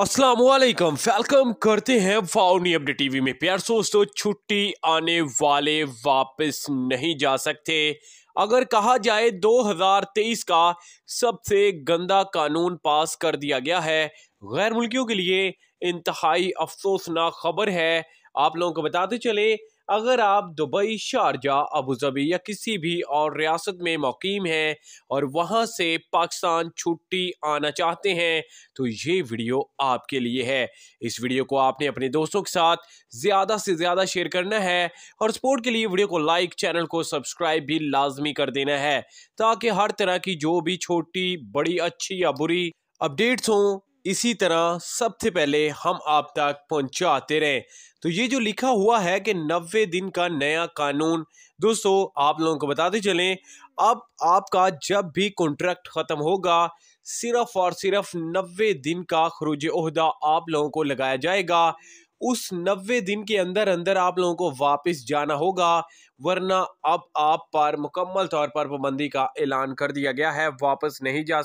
Aslam welcome करते हैं फाउनी update TV में प्यार दोस्तों छुट्टी आने वाले वापस नहीं जा सकते अगर कहा जाए 2023 का सबसे गंदा कानून पास कर दिया गया है गैर मुल्कियों के लिए इंतहाई अफसोसनाक खबर है आप लोगों को बताते चले अगर आप दुबई शारजा अबूजबी या किसी भी और रियासत में मुकीम हैं और वहाँ से पाकिस्तान छुट्टी आना चाहते हैं तो ये वीडियो आपके लिए है इस वीडियो को आपने अपने दोस्तों के साथ ज़्यादा से ज़्यादा शेयर करना है और सपोर्ट के लिए वीडियो को लाइक चैनल को सब्सक्राइब भी लाजमी कर देना है ताकि हर तरह की जो भी छोटी बड़ी अच्छी या बुरी अपडेट्स हों इसी तरह सबसे पहले हम आप तक पहुंचाते रहें तो ये जो लिखा हुआ है कि नब्बे दिन का नया कानून दोस्तों आप लोगों को बताते चलें अब आपका जब भी कॉन्ट्रैक्ट ख़त्म होगा सिर्फ और सिर्फ नब्बे दिन का खरूज उहदा आप लोगों को लगाया जाएगा उस नबे दिन के अंदर अंदर आप लोगों को वापस जाना होगा वरना अब आप पर मुकम्मल तौर पर पाबंदी का ऐलान कर दिया गया है वापस नहीं जा